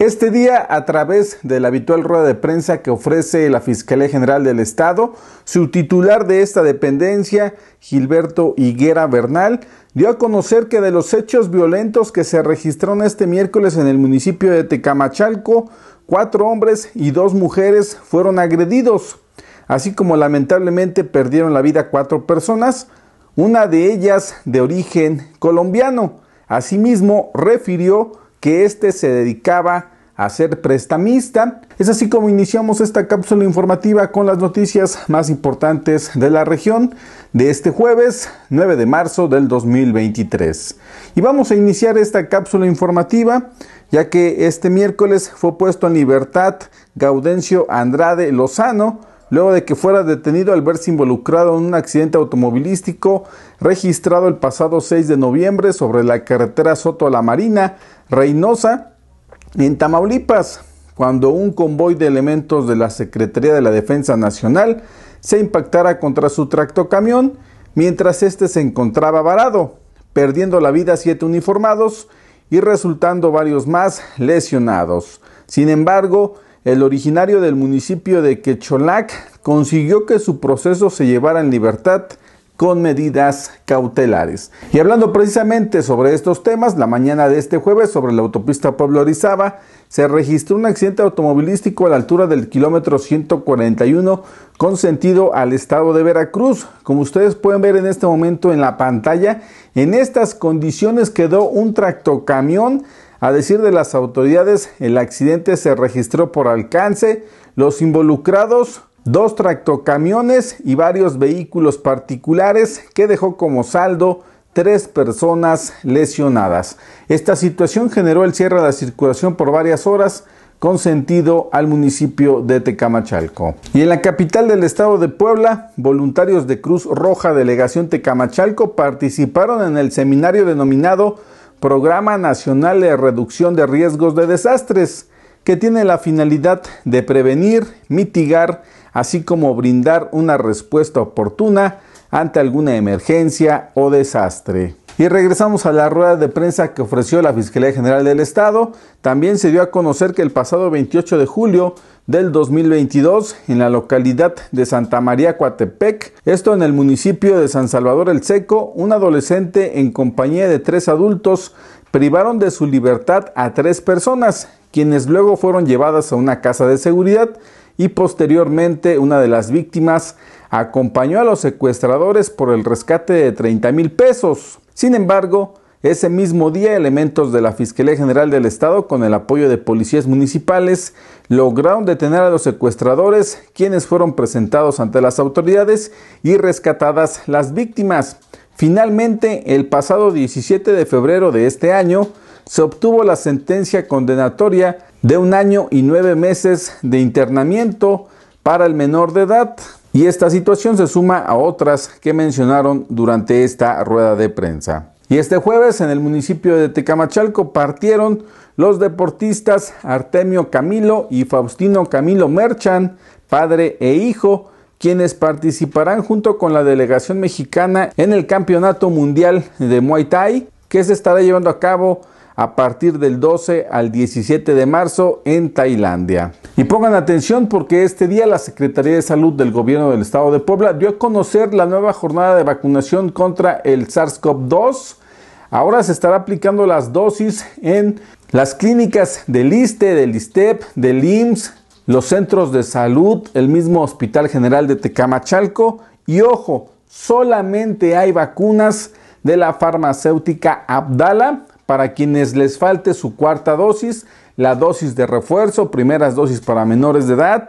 Este día, a través de la habitual rueda de prensa que ofrece la Fiscalía General del Estado, su titular de esta dependencia, Gilberto Higuera Bernal, dio a conocer que de los hechos violentos que se registraron este miércoles en el municipio de Tecamachalco, cuatro hombres y dos mujeres fueron agredidos, así como lamentablemente perdieron la vida cuatro personas, una de ellas de origen colombiano. Asimismo, refirió que este se dedicaba a ser prestamista. Es así como iniciamos esta cápsula informativa con las noticias más importantes de la región de este jueves 9 de marzo del 2023. Y vamos a iniciar esta cápsula informativa ya que este miércoles fue puesto en libertad Gaudencio Andrade Lozano, luego de que fuera detenido al verse involucrado en un accidente automovilístico registrado el pasado 6 de noviembre sobre la carretera Soto a la Marina, Reynosa, en Tamaulipas, cuando un convoy de elementos de la Secretaría de la Defensa Nacional se impactara contra su tractocamión mientras éste se encontraba varado, perdiendo la vida siete uniformados y resultando varios más lesionados. Sin embargo, el originario del municipio de Quecholac, consiguió que su proceso se llevara en libertad con medidas cautelares. Y hablando precisamente sobre estos temas, la mañana de este jueves sobre la autopista Pueblo Arizaba se registró un accidente automovilístico a la altura del kilómetro 141 con sentido al estado de Veracruz. Como ustedes pueden ver en este momento en la pantalla, en estas condiciones quedó un tractocamión a decir de las autoridades, el accidente se registró por alcance. Los involucrados, dos tractocamiones y varios vehículos particulares que dejó como saldo tres personas lesionadas. Esta situación generó el cierre de la circulación por varias horas con sentido al municipio de Tecamachalco. Y en la capital del estado de Puebla, voluntarios de Cruz Roja Delegación Tecamachalco participaron en el seminario denominado Programa Nacional de Reducción de Riesgos de Desastres, que tiene la finalidad de prevenir, mitigar, así como brindar una respuesta oportuna ante alguna emergencia o desastre. Y regresamos a la rueda de prensa que ofreció la Fiscalía General del Estado. También se dio a conocer que el pasado 28 de julio del 2022 en la localidad de Santa María Coatepec, esto en el municipio de San Salvador el Seco, un adolescente en compañía de tres adultos privaron de su libertad a tres personas, quienes luego fueron llevadas a una casa de seguridad y posteriormente una de las víctimas acompañó a los secuestradores por el rescate de 30 mil pesos. Sin embargo, ese mismo día, elementos de la Fiscalía General del Estado, con el apoyo de policías municipales, lograron detener a los secuestradores, quienes fueron presentados ante las autoridades y rescatadas las víctimas. Finalmente, el pasado 17 de febrero de este año, se obtuvo la sentencia condenatoria de un año y nueve meses de internamiento para el menor de edad y esta situación se suma a otras que mencionaron durante esta rueda de prensa. Y este jueves en el municipio de Tecamachalco partieron los deportistas Artemio Camilo y Faustino Camilo Merchan, padre e hijo, quienes participarán junto con la delegación mexicana en el Campeonato Mundial de Muay Thai que se estará llevando a cabo a partir del 12 al 17 de marzo en Tailandia. Y pongan atención porque este día la Secretaría de Salud del Gobierno del Estado de Puebla dio a conocer la nueva jornada de vacunación contra el SARS-CoV-2. Ahora se estará aplicando las dosis en las clínicas del ISTE, del ISTEP, del IMSS, los centros de salud, el mismo Hospital General de Tecamachalco y ojo, solamente hay vacunas de la farmacéutica Abdala para quienes les falte su cuarta dosis, la dosis de refuerzo, primeras dosis para menores de edad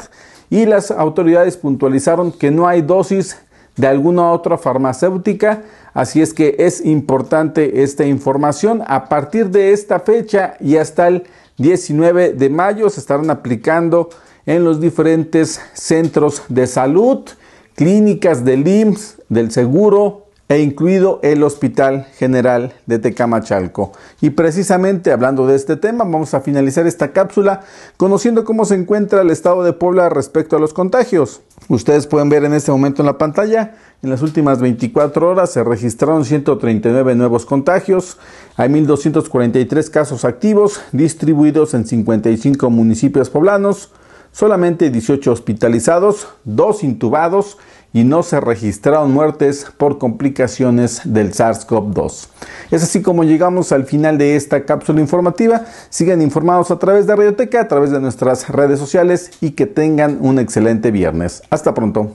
y las autoridades puntualizaron que no hay dosis de alguna otra farmacéutica, así es que es importante esta información. A partir de esta fecha y hasta el 19 de mayo se estarán aplicando en los diferentes centros de salud, clínicas del IMSS, del Seguro, e incluido el Hospital General de Tecamachalco. Y precisamente hablando de este tema, vamos a finalizar esta cápsula conociendo cómo se encuentra el estado de Puebla respecto a los contagios. Ustedes pueden ver en este momento en la pantalla, en las últimas 24 horas se registraron 139 nuevos contagios, hay 1.243 casos activos distribuidos en 55 municipios poblanos, solamente 18 hospitalizados, 2 intubados, y no se registraron muertes por complicaciones del SARS-CoV-2. Es así como llegamos al final de esta cápsula informativa. Sigan informados a través de Radioteca, a través de nuestras redes sociales y que tengan un excelente viernes. Hasta pronto.